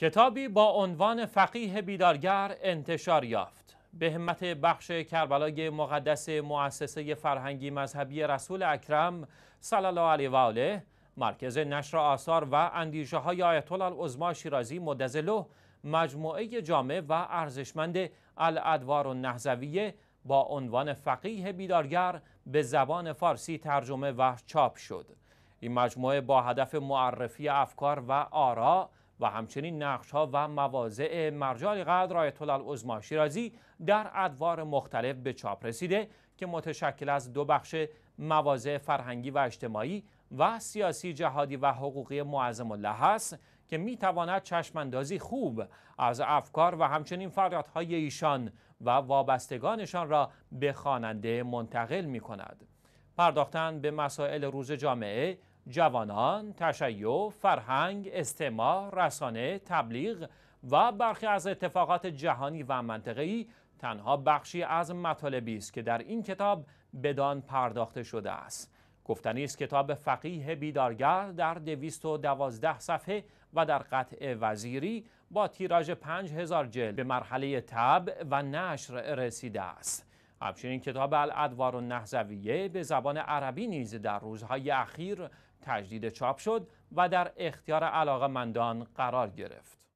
کتابی با عنوان فقیه بیدارگر انتشار یافت به همت بخش کربلای مقدس مؤسسه فرهنگی مذهبی رسول اکرم صلی الله علیه و آله مرکز نشر آثار و اندیشه های آیت الله العظما شیرازی مدزلو مجموعه جامع و ارزشمند الادوار و نهزویه با عنوان فقیه بیدارگر به زبان فارسی ترجمه و چاپ شد این مجموعه با هدف معرفی افکار و آرا و همچنین نقش ها و مواضع مرجال قدر آیت الله شیرازی در ادوار مختلف به چاپ رسیده که متشکل از دو بخش مواضع فرهنگی و اجتماعی و سیاسی جهادی و حقوقی معظم الله است که می تواند چشماندازی خوب از افکار و همچنین فریادهای ایشان و وابستگانشان را به خواننده منتقل می کند. پرداختن به مسائل روز جامعه جوانان، تشیع، فرهنگ، استعمار، رسانه، تبلیغ و برخی از اتفاقات جهانی و منطقه‌ای تنها بخشی از مطالبی است که در این کتاب بدان پرداخته شده است. گفتنی است کتاب فقیه بیدارگر در 212 صفحه و در قطع وزیری با تیراژ 5000 جلد به مرحله طبع و نشر رسیده است. همچنین کتاب الادوار و به زبان عربی نیز در روزهای اخیر تجدید چاپ شد و در اختیار علاقه مندان قرار گرفت.